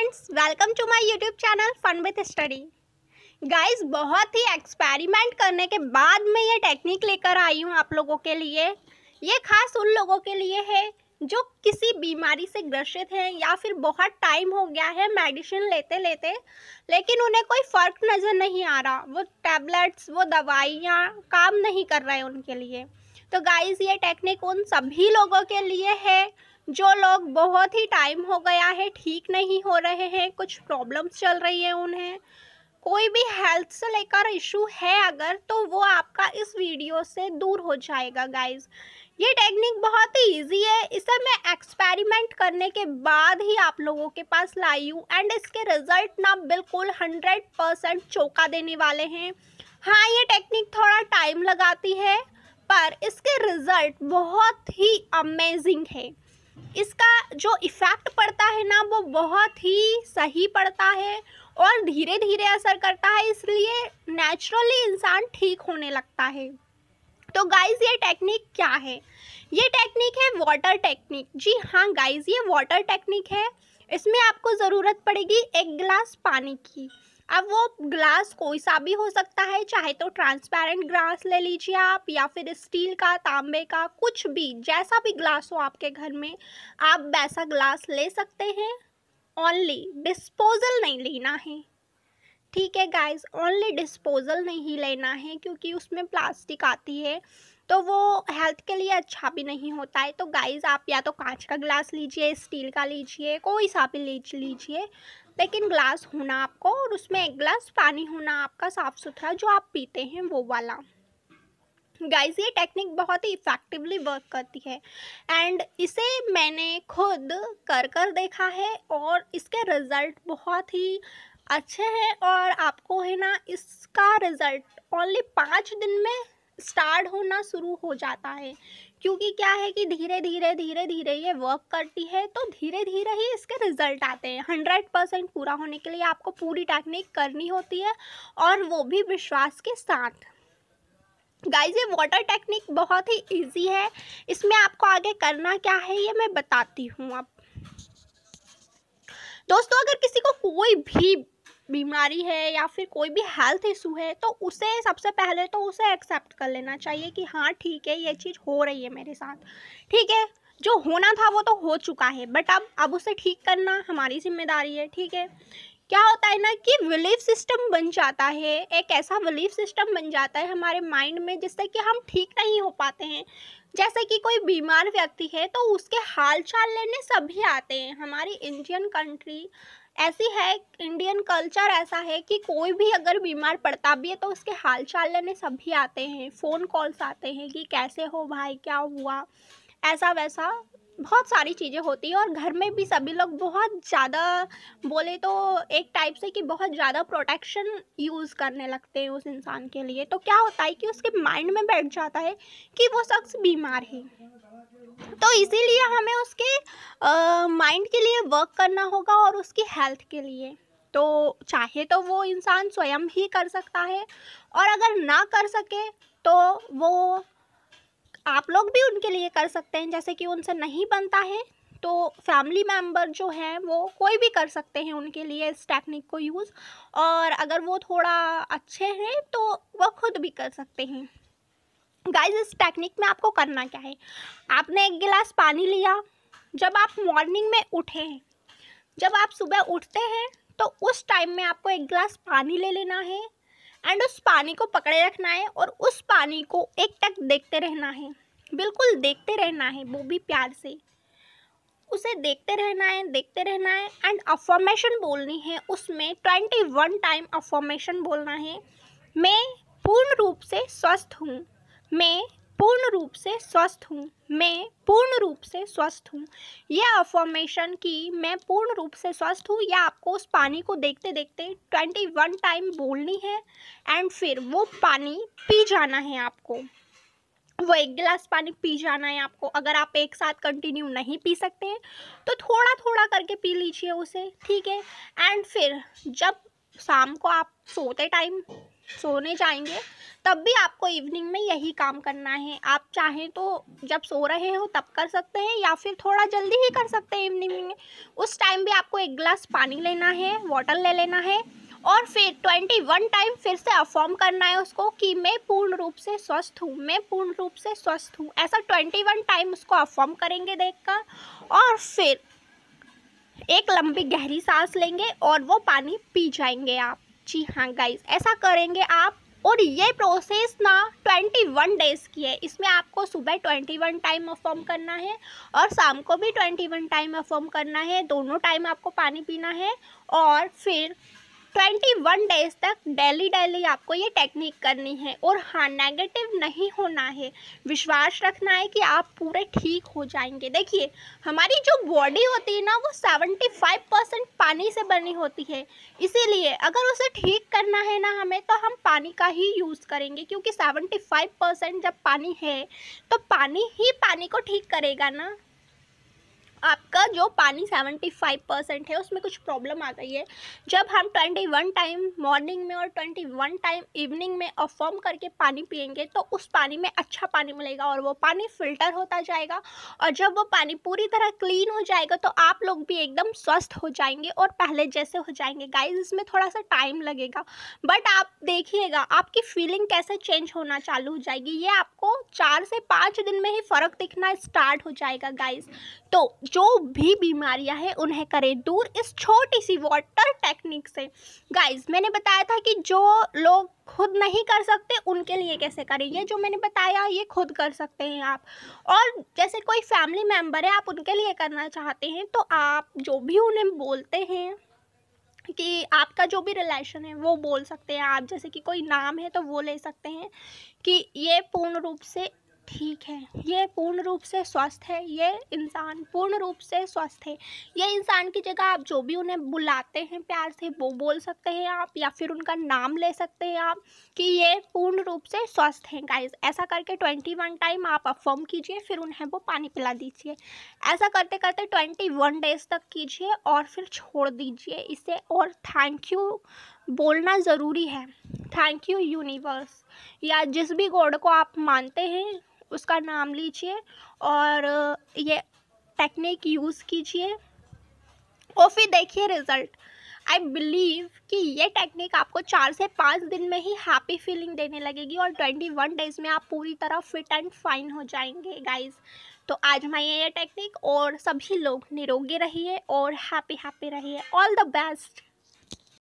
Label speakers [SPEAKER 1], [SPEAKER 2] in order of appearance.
[SPEAKER 1] friends welcome to my YouTube channel fun with study guys बहुत ही experiment करने के बाद मैं ये टेक्निक लेकर आई हूँ आप लोगों के लिए ये खास उन लोगों के लिए है जो किसी बीमारी से ग्रसित हैं या फिर बहुत टाइम हो गया है मेडिसिन लेते लेते लेकिन उन्हें कोई फ़र्क नज़र नहीं आ रहा वो टैबलेट्स वो दवाइयाँ काम नहीं कर रहे उनके लिए तो गाइज़ ये टेक्निक उन सभी लोगों के लिए है जो लोग बहुत ही टाइम हो गया है ठीक नहीं हो रहे हैं कुछ प्रॉब्लम्स चल रही है उन्हें कोई भी हेल्थ से लेकर इशू है अगर तो वो आपका इस वीडियो से दूर हो जाएगा गाइज ये टेक्निक बहुत ही इजी है इसे मैं एक्सपेरिमेंट करने के बाद ही आप लोगों के पास लाई हूँ एंड इसके रिजल्ट ना बिल्कुल हंड्रेड परसेंट चौका देने वाले हैं हाँ ये टेक्निक थोड़ा टाइम लगाती है पर इसके रिज़ल्ट बहुत ही अमेजिंग है इसका जो इफ़ेक्ट पड़ता है ना वो बहुत ही सही पड़ता है और धीरे धीरे असर करता है इसलिए नेचुरली इंसान ठीक होने लगता है तो गाइज ये टेक्निक क्या है ये टेक्निक है वाटर टेक्निक जी हाँ गाइज ये वाटर टेक्निक है इसमें आपको ज़रूरत पड़ेगी एक गिलास पानी की अब वो ग्लास कोई सा भी हो सकता है चाहे तो ट्रांसपेरेंट ग्लास ले लीजिए आप या फिर स्टील का तांबे का कुछ भी जैसा भी ग्लास हो आपके घर में आप वैसा ग्लास ले सकते हैं ओनली डिस्पोजल नहीं लेना है ठीक है गाइस ओनली डिस्पोजल नहीं लेना है क्योंकि उसमें प्लास्टिक आती है तो वो हेल्थ के लिए अच्छा भी नहीं होता है तो गाइस आप या तो कांच का ग्लास लीजिए स्टील का लीजिए कोई सा भी लीजिए लेकिन ग्लास होना आपको और उसमें एक ग्लास पानी होना आपका साफ़ सुथरा जो आप पीते हैं वो वाला गाइस ये टेक्निक बहुत ही इफ़ेक्टिवली वर्क करती है एंड इसे मैंने खुद कर कर देखा है और इसके रिज़ल्ट बहुत ही अच्छे हैं और आपको है ना इसका रिज़ल्ट ओनली पाँच दिन में स्टार्ट होना शुरू हो जाता है क्योंकि क्या है कि धीरे धीरे धीरे धीरे ये वर्क करती है तो धीरे धीरे ही इसके रिजल्ट आते हैं हंड्रेड परसेंट पूरा होने के लिए आपको पूरी टेक्निक करनी होती है और वो भी विश्वास के साथ गाइज ये वाटर टेक्निक बहुत ही इजी है इसमें आपको आगे करना क्या है ये मैं बताती हूँ आप दोस्तों अगर किसी को कोई भी बीमारी है या फिर कोई भी हेल्थ इशू है तो उसे सबसे पहले तो उसे एक्सेप्ट कर लेना चाहिए कि हाँ ठीक है ये चीज़ हो रही है मेरे साथ ठीक है जो होना था वो तो हो चुका है बट अब अब उसे ठीक करना हमारी जिम्मेदारी है ठीक है क्या होता है ना कि बिलीफ सिस्टम बन जाता है एक ऐसा बिलीफ सिस्टम बन जाता है हमारे माइंड में जिससे कि हम ठीक नहीं हो पाते हैं जैसे कि कोई बीमार व्यक्ति है तो उसके हाल चाल लेने सभी आते हैं हमारी इंडियन कंट्री ऐसी है इंडियन कल्चर ऐसा है कि कोई भी अगर बीमार पड़ता भी है तो उसके हाल चाल लेने सभी आते हैं फ़ोन कॉल्स आते हैं कि कैसे हो भाई क्या हुआ ऐसा वैसा बहुत सारी चीज़ें होती है और घर में भी सभी लोग बहुत ज़्यादा बोले तो एक टाइप से कि बहुत ज़्यादा प्रोटेक्शन यूज़ करने लगते हैं उस इंसान के लिए तो क्या होता है कि उसके माइंड में बैठ जाता है कि वो शख्स बीमार है तो इसीलिए हमें उसके माइंड के लिए वर्क करना होगा और उसकी हेल्थ के लिए तो चाहे तो वो इंसान स्वयं ही कर सकता है और अगर ना कर सके तो वो आप लोग भी उनके लिए कर सकते हैं जैसे कि उनसे नहीं बनता है तो फैमिली मेम्बर जो हैं वो कोई भी कर सकते हैं उनके लिए इस टेक्निक को यूज़ और अगर वो थोड़ा अच्छे हैं तो वह खुद भी कर सकते हैं गाइज इस टेक्निक में आपको करना क्या है आपने एक गिलास पानी लिया जब आप मॉर्निंग में उठे हैं जब आप सुबह उठते हैं तो उस टाइम में आपको एक गिलास पानी ले लेना है एंड उस पानी को पकड़े रखना है और उस पानी को एक तक देखते रहना है बिल्कुल देखते रहना है वो भी प्यार से उसे देखते रहना है देखते रहना है एंड अफॉर्मेशन बोलनी है उसमें ट्वेंटी वन टाइम अफॉर्मेशन बोलना है मैं पूर्ण रूप से स्वस्थ हूँ मैं पूर्ण रूप से स्वस्थ हूँ मैं पूर्ण रूप से स्वस्थ हूँ यह अफॉर्मेशन कि मैं पूर्ण रूप से स्वस्थ हूँ या आपको उस पानी को देखते देखते ट्वेंटी वन टाइम बोलनी है एंड फिर वो पानी पी जाना है आपको वो एक गिलास पानी पी जाना है आपको अगर आप एक साथ कंटिन्यू नहीं पी सकते हैं तो थोड़ा थोड़ा करके पी लीजिए उसे ठीक है एंड फिर जब शाम को आप सोते टाइम सोने जाएंगे तब भी आपको इवनिंग में यही काम करना है आप चाहें तो जब सो रहे हो तब कर सकते हैं या फिर थोड़ा जल्दी ही कर सकते हैं इवनिंग में उस टाइम भी आपको एक गिलास पानी लेना है वाटर ले लेना है और फिर ट्वेंटी वन टाइम फिर से अफॉर्म करना है उसको कि मैं पूर्ण रूप से स्वस्थ हूँ मैं पूर्ण रूप से स्वस्थ हूँ ऐसा ट्वेंटी वन टाइम उसको अफॉर्म करेंगे देखकर और फिर एक लंबी गहरी सांस लेंगे और वो पानी पी जाएंगे आप जी हाँ गाइज ऐसा करेंगे आप और ये प्रोसेस ना ट्वेंटी वन डेज़ की है इसमें आपको सुबह ट्वेंटी वन टाइम अफॉर्म करना है और शाम को भी ट्वेंटी वन टाइम अफॉर्म करना है दोनों टाइम आपको पानी पीना है और फिर ट्वेंटी वन डेज तक डेली डेली आपको ये टेक्निक करनी है और हाँ नेगेटिव नहीं होना है विश्वास रखना है कि आप पूरे ठीक हो जाएंगे देखिए हमारी जो बॉडी होती है ना वो सेवेंटी फाइव परसेंट पानी से बनी होती है इसीलिए अगर उसे ठीक करना है ना हमें तो हम पानी का ही यूज़ करेंगे क्योंकि सेवेंटी फाइव परसेंट जब पानी है तो पानी ही पानी को ठीक करेगा ना आपका जो पानी सेवेंटी फाइव परसेंट है उसमें कुछ प्रॉब्लम आ गई है जब हम ट्वेंटी वन टाइम मॉर्निंग में और ट्वेंटी वन टाइम इवनिंग में अफॉर्म करके पानी पियेंगे तो उस पानी में अच्छा पानी मिलेगा और वो पानी फिल्टर होता जाएगा और जब वो पानी पूरी तरह क्लीन हो जाएगा तो आप लोग भी एकदम स्वस्थ हो जाएंगे और पहले जैसे हो जाएंगे गाइज इसमें थोड़ा सा टाइम लगेगा बट आप देखिएगा आपकी फीलिंग कैसे चेंज होना चालू हो जाएगी ये आपको चार से पाँच दिन में ही फ़र्क दिखना स्टार्ट हो जाएगा गाइज तो जो भी बीमारियां हैं उन्हें करें दूर इस छोटी सी वाटर टेक्निक से गाइस मैंने बताया था कि जो लोग खुद नहीं कर सकते उनके लिए कैसे करें ये जो मैंने बताया ये खुद कर सकते हैं आप और जैसे कोई फैमिली मेम्बर है आप उनके लिए करना चाहते हैं तो आप जो भी उन्हें बोलते हैं कि आपका जो भी रिलेशन है वो बोल सकते हैं आप जैसे कि कोई नाम है तो वो ले सकते हैं कि ये पूर्ण रूप से ठीक है ये पूर्ण रूप से स्वस्थ है ये इंसान पूर्ण रूप से स्वस्थ है ये इंसान की जगह आप जो भी उन्हें बुलाते हैं प्यार से वो बोल सकते हैं आप या फिर उनका नाम ले सकते हैं आप कि ये पूर्ण रूप से स्वस्थ हैं गाइस ऐसा करके ट्वेंटी वन टाइम आप अफर्म कीजिए फिर उन्हें वो पानी पिला दीजिए ऐसा करते करते ट्वेंटी वन डेज तक कीजिए और फिर छोड़ दीजिए इसे और थैंक यू बोलना ज़रूरी है थैंक यू यूनिवर्स या जिस भी गॉड को आप मानते हैं उसका नाम लीजिए और ये टेक्निक यूज़ कीजिए और फिर देखिए रिज़ल्ट आई बिलीव कि ये टेक्निक आपको चार से पाँच दिन में ही हैप्पी फीलिंग देने लगेगी और ट्वेंटी वन डेज में आप पूरी तरह फिट एंड फाइन हो जाएंगे गाइज तो आज मैं ये टेक्निक और सभी लोग निरोगी रहिए और हैप्पी हैप्पी रहिए ऑल द बेस्ट